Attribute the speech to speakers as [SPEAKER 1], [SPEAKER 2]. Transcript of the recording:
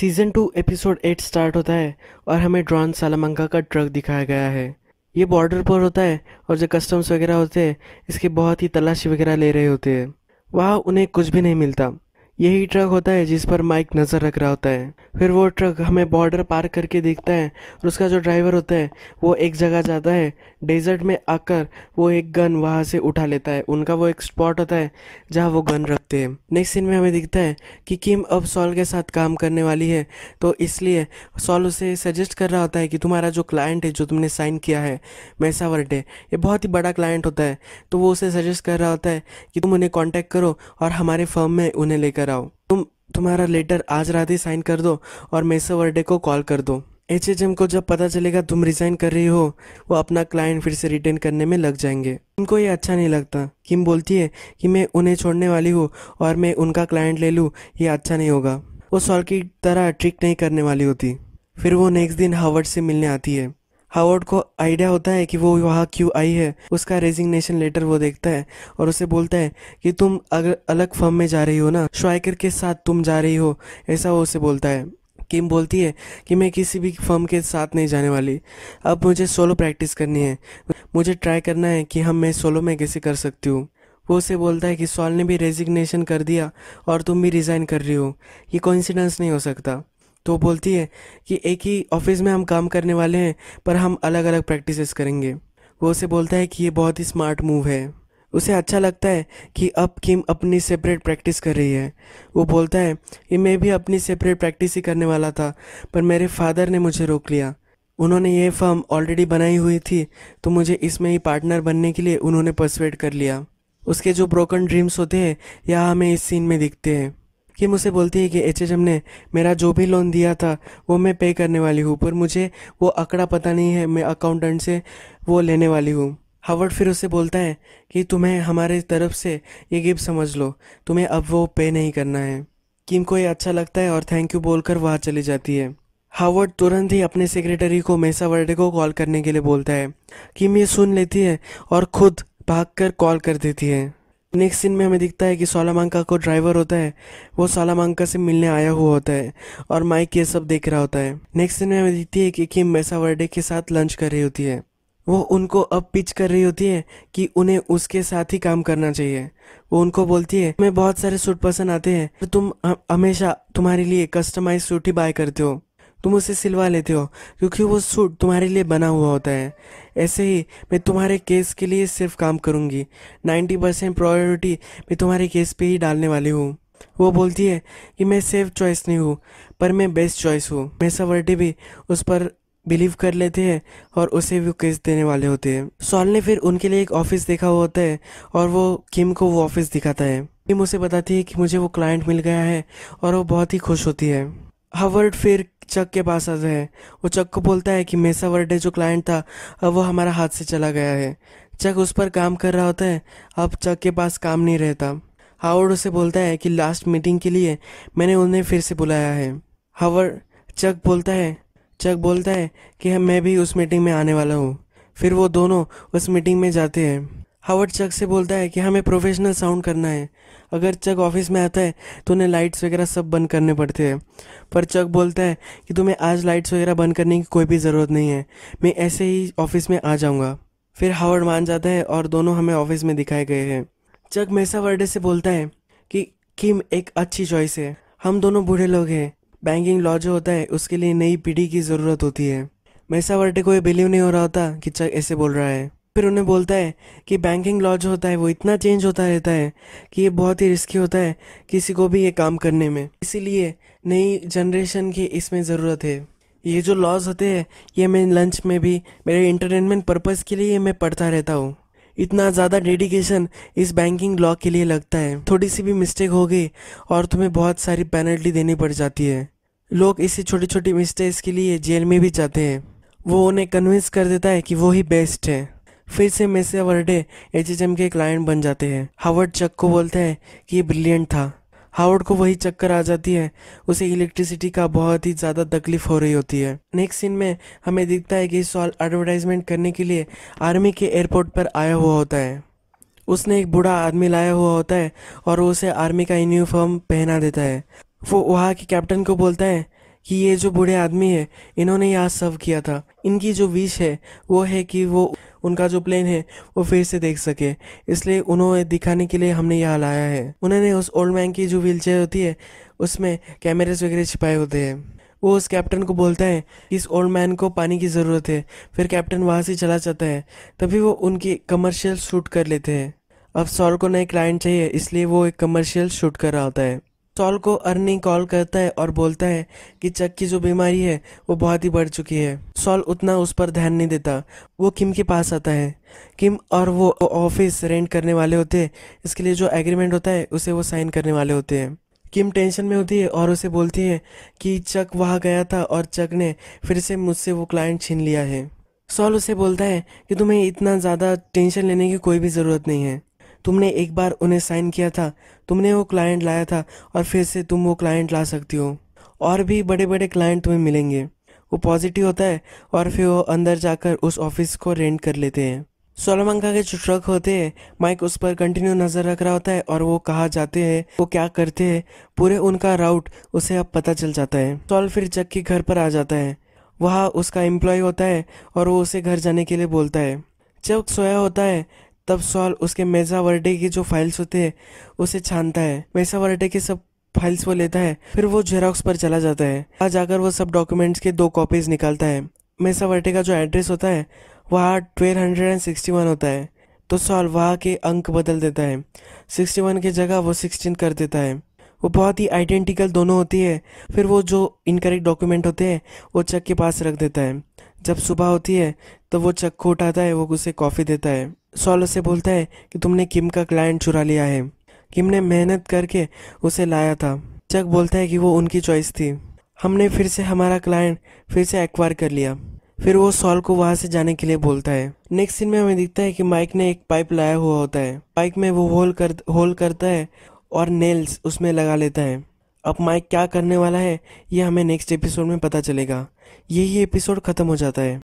[SPEAKER 1] season two episode eight start होता है और हमें ड्रॉन सालामंगा का ट्रक दिखाया गया है ये बॉर्डर पर होता है और जो कस्टम्स वगैरह होते हैं इसके बहुत ही तलाशी वगैरह ले रहे होते हैं वहाँ उन्हें कुछ भी नहीं मिलता यही ट्रक होता है जिस पर माइक नज़र रख रहा होता है फिर वो ट्रक हमें बॉर्डर पार करके देखता है और उसका जो ड्राइवर होता है वो एक जगह जाता है डेजर्ट में आकर वो एक गन वहाँ से उठा लेता है उनका वो एक स्पॉट होता है जहाँ वो गन रखते हैं नेक्स्ट सीन में हमें दिखता है कि किम अब सॉल के साथ काम करने वाली है तो इसलिए सॉल उसे सजेस्ट कर रहा होता है कि तुम्हारा जो क्लाइंट है जो तुमने साइन किया है मेसावर्टे ये बहुत ही बड़ा क्लाइंट होता है तो वो उसे सजेस्ट कर रहा होता है कि तुम उन्हें कॉन्टैक्ट करो और हमारे फर्म में उन्हें लेकर कराओ तुम तुम्हारा लेटर आज रात ही साइन कर दो और मेसा वर्डे को कॉल कर दो एच एच एम को जब पता चलेगा तुम रिजाइन कर रही हो वो अपना क्लाइंट फिर से रिटेन करने में लग जाएंगे उनको ये अच्छा नहीं लगता किम बोलती है कि मैं उन्हें छोड़ने वाली हूँ और मैं उनका क्लाइंट ले लूँ ये अच्छा नहीं होगा वो सॉल की तरह ट्रिक नहीं करने वाली होती फिर वो नेक्स्ट दिन हावर्ड से मिलने आती है हावर्ड को आइडिया होता है कि वो वहाँ क्यों आई है उसका रेजिग्नेशन लेटर वो देखता है और उसे बोलता है कि तुम अगर अलग फर्म में जा रही हो ना श्वाइकर के साथ तुम जा रही हो ऐसा वो उसे बोलता है किम बोलती है कि मैं किसी भी फर्म के साथ नहीं जाने वाली अब मुझे सोलो प्रैक्टिस करनी है मुझे ट्राई करना है कि हम मैं सोलो में कैसे कर सकती हूँ वो उसे बोलता है कि सॉल ने भी रेजिग्नेशन कर दिया और तुम भी रिज़ाइन कर रही हो ये कोइंसिडेंस नहीं हो सकता तो बोलती है कि एक ही ऑफिस में हम काम करने वाले हैं पर हम अलग अलग प्रैक्टिसेस करेंगे वो उसे बोलता है कि ये बहुत ही स्मार्ट मूव है उसे अच्छा लगता है कि अब किम अपनी सेपरेट प्रैक्टिस कर रही है वो बोलता है कि मैं भी अपनी सेपरेट प्रैक्टिस ही करने वाला था पर मेरे फादर ने मुझे रोक लिया उन्होंने ये फर्म ऑलरेडी बनाई हुई थी तो मुझे इसमें ही पार्टनर बनने के लिए उन्होंने परसवेट कर लिया उसके जो ब्रोकन ड्रीम्स होते हैं यह हमें इस सीन में दिखते हैं कि मुझसे बोलती है कि एच एच ने मेरा जो भी लोन दिया था वो मैं पे करने वाली हूँ पर मुझे वो आंकड़ा पता नहीं है मैं अकाउंटेंट से वो लेने वाली हूँ हावर्ड फिर उससे बोलता है कि तुम्हें हमारे तरफ से ये गिफ्ट समझ लो तुम्हें अब वो पे नहीं करना है किम को ये अच्छा लगता है और थैंक यू बोलकर वहाँ चली जाती है हावर्ड तुरंत ही अपने सेक्रेटरी को मेसा वर्डे को कॉल करने के लिए बोलता है किम ये सुन लेती है और खुद कर कॉल कर देती है नेक्स्ट सीन में हमें दिखता है कि सोलामांका को ड्राइवर होता है वो सोलामांका से मिलने आया हुआ होता है और माइक ये सब देख रहा होता है नेक्स्ट सीन में हमें दिखती है कि किम वर्डे के साथ लंच कर रही होती है वो उनको अब पिच कर रही होती है कि उन्हें उसके साथ ही काम करना चाहिए वो उनको बोलती है मैं बहुत सारे सूट पसंद आते हैं तो तुम हमेशा तुम्हारे लिए कस्टमाइज सूट ही बाय करते हो तुम उसे सिलवा लेते हो क्योंकि वो सूट तुम्हारे लिए बना हुआ होता है ऐसे ही मैं तुम्हारे केस के लिए सिर्फ काम करूँगी नाइन्टी परसेंट प्रायोरिटी मैं तुम्हारे केस पे ही डालने वाली हूँ वो बोलती है कि मैं सेफ चॉइस नहीं हूँ पर मैं बेस्ट चॉइस हूँ मेसा वर्टी भी उस पर बिलीव कर लेते हैं और उसे भी केस देने वाले होते हैं सॉल ने फिर उनके लिए एक ऑफिस देखा हुआ होता है और वो किम को वो ऑफिस दिखाता है किम उसे बताती है कि मुझे वो क्लाइंट मिल गया है और वो बहुत ही खुश होती है हवर्ड फिर चक के पास आ हैं वो चक को बोलता है कि मेसा वर्डे जो क्लाइंट था अब वो हमारा हाथ से चला गया है चक उस पर काम कर रहा होता है अब चक के पास काम नहीं रहता हावर्ड उसे बोलता है कि लास्ट मीटिंग के लिए मैंने उन्हें फिर से बुलाया है हावर्ड चक बोलता है चक बोलता है कि मैं भी उस मीटिंग में आने वाला हूँ फिर वो दोनों उस मीटिंग में जाते हैं हावर्ड चक से बोलता है कि हमें प्रोफेशनल साउंड करना है अगर चक ऑफिस में आता है तो उन्हें लाइट्स वगैरह सब बंद करने पड़ते हैं पर चक बोलता है कि तुम्हें आज लाइट्स वगैरह बंद करने की कोई भी ज़रूरत नहीं है मैं ऐसे ही ऑफिस में आ जाऊँगा फिर हावर्ड मान जाता है और दोनों हमें ऑफिस में दिखाए गए हैं चक मैसा वर्डे से बोलता है कि किम एक अच्छी चॉइस है हम दोनों बूढ़े लोग हैं बैंकिंग लॉ जो होता है उसके लिए नई पीढ़ी की ज़रूरत होती है मैसा वर्डे को ये बिलीव नहीं हो रहा होता कि चक ऐसे बोल रहा है फिर उन्हें बोलता है कि बैंकिंग लॉ जो होता है वो इतना चेंज होता रहता है कि ये बहुत ही रिस्की होता है किसी को भी ये काम करने में इसीलिए नई जनरेशन की इसमें ज़रूरत है ये जो लॉज होते हैं ये मैं लंच में भी मेरे इंटरटेनमेंट पर्पज़ के लिए मैं पढ़ता रहता हूँ इतना ज़्यादा डेडिकेशन इस बैंकिंग लॉ के लिए लगता है थोड़ी सी भी मिस्टेक हो गई और तुम्हें बहुत सारी पेनल्टी देनी पड़ जाती है लोग इसी छोटी छोटी मिस्टेक्स के लिए जेल में भी जाते हैं वो उन्हें कन्विंस कर देता है कि वो ही बेस्ट है फिर से मेसे वर्डे एच एच एम के क्लाइंट बन जाते हैं हावर्ड चक को बोलते हैं कि ये ब्रिलियंट था हावर्ड को वही चक्कर आ जाती है उसे इलेक्ट्रिसिटी का बहुत ही ज़्यादा तकलीफ हो रही होती है नेक्स्ट सीन में हमें दिखता है कि सॉल एडवर्टाइजमेंट करने के लिए आर्मी के एयरपोर्ट पर आया हुआ होता है उसने एक बूढ़ा आदमी लाया हुआ होता है और उसे आर्मी का यूनिफॉर्म पहना देता है वो वहाँ के कैप्टन को बोलता है कि ये जो बूढ़े आदमी है इन्होंने यहाँ सर्व किया था इनकी जो विश है वो है कि वो उनका जो प्लेन है वो फिर से देख सके इसलिए उन्हें दिखाने के लिए हमने यहाँ लाया है उन्होंने उस ओल्ड मैन की जो व्हील होती है उसमें कैमरेज वगैरह छिपाए होते हैं वो उस कैप्टन को बोलता है कि इस ओल्ड मैन को पानी की ज़रूरत है फिर कैप्टन वहाँ से चला जाता है तभी वो उनकी कमर्शियल शूट कर लेते हैं अब सौर को नए क्लाइंट चाहिए इसलिए वो एक कमर्शियल शूट कर रहा होता है सॉल को अर्नी कॉल करता है और बोलता है कि चक की जो बीमारी है वो बहुत ही बढ़ चुकी है सॉल उतना उस पर ध्यान नहीं देता वो किम के पास आता है किम और वो ऑफिस रेंट करने वाले होते हैं इसके लिए जो एग्रीमेंट होता है उसे वो साइन करने वाले होते हैं किम टेंशन में होती है और उसे बोलती है कि चक वहाँ गया था और चक ने फिर से मुझसे वो क्लाइंट छीन लिया है सॉल उसे बोलता है कि तुम्हें इतना ज़्यादा टेंशन लेने की कोई भी ज़रूरत नहीं है तुमने एक बार उन्हें साइन किया था तुमने वो क्लाइंट लाया था और फिर से तुम वो क्लाइंट ला सकती हो और भी बड़े बड़े क्लाइंट तुम्हें मिलेंगे वो पॉजिटिव होता है और फिर वो अंदर जाकर उस ऑफिस को रेंट कर लेते हैं सोलमंका के जो ट्रक होते हैं माइक उस पर कंटिन्यू नज़र रख रहा होता है और वो कहा जाते हैं वो क्या करते हैं पूरे उनका राउट उसे अब पता चल जाता है सोल फिर जग के घर पर आ जाता है वहाँ उसका एम्प्लॉय होता है और वो उसे घर जाने के लिए बोलता है जब सोया होता है तब सॉल उसके वर्डे की जो फाइल्स होते हैं उसे छानता है वर्डे की सब फाइल्स वो लेता है फिर वो जेरोक्स पर चला जाता है वहाँ जाकर वो सब डॉक्यूमेंट्स के दो कॉपीज निकालता है वर्डे का जो एड्रेस होता है वहाँ twelve hundred and sixty one होता है तो सॉल वहाँ के अंक बदल देता है सिक्सटी वन की जगह वो सिक्सटीन कर देता है वो बहुत ही आइडेंटिकल दोनों होती है फिर वो जो इनकरेक्ट डॉक्यूमेंट होते हैं वो चक के पास रख देता है जब सुबह होती है तो वो चक को उठाता है वो उसे कॉफ़ी देता है सॉल उसे बोलता है कि तुमने किम का क्लाइंट चुरा लिया है किम ने मेहनत करके उसे लाया था चक बोलता है कि वो उनकी चॉइस थी हमने फिर से हमारा क्लाइंट फिर से एक्वायर कर लिया फिर वो सॉल को वहाँ से जाने के लिए बोलता है नेक्स्ट सीन में हमें दिखता है कि माइक ने एक पाइप लाया हुआ होता है पाइप में वो होल कर होल करता है और नेल्स उसमें लगा लेता है अब माइक क्या करने वाला है ये हमें नेक्स्ट एपिसोड में पता चलेगा यही एपिसोड ख़त्म हो जाता है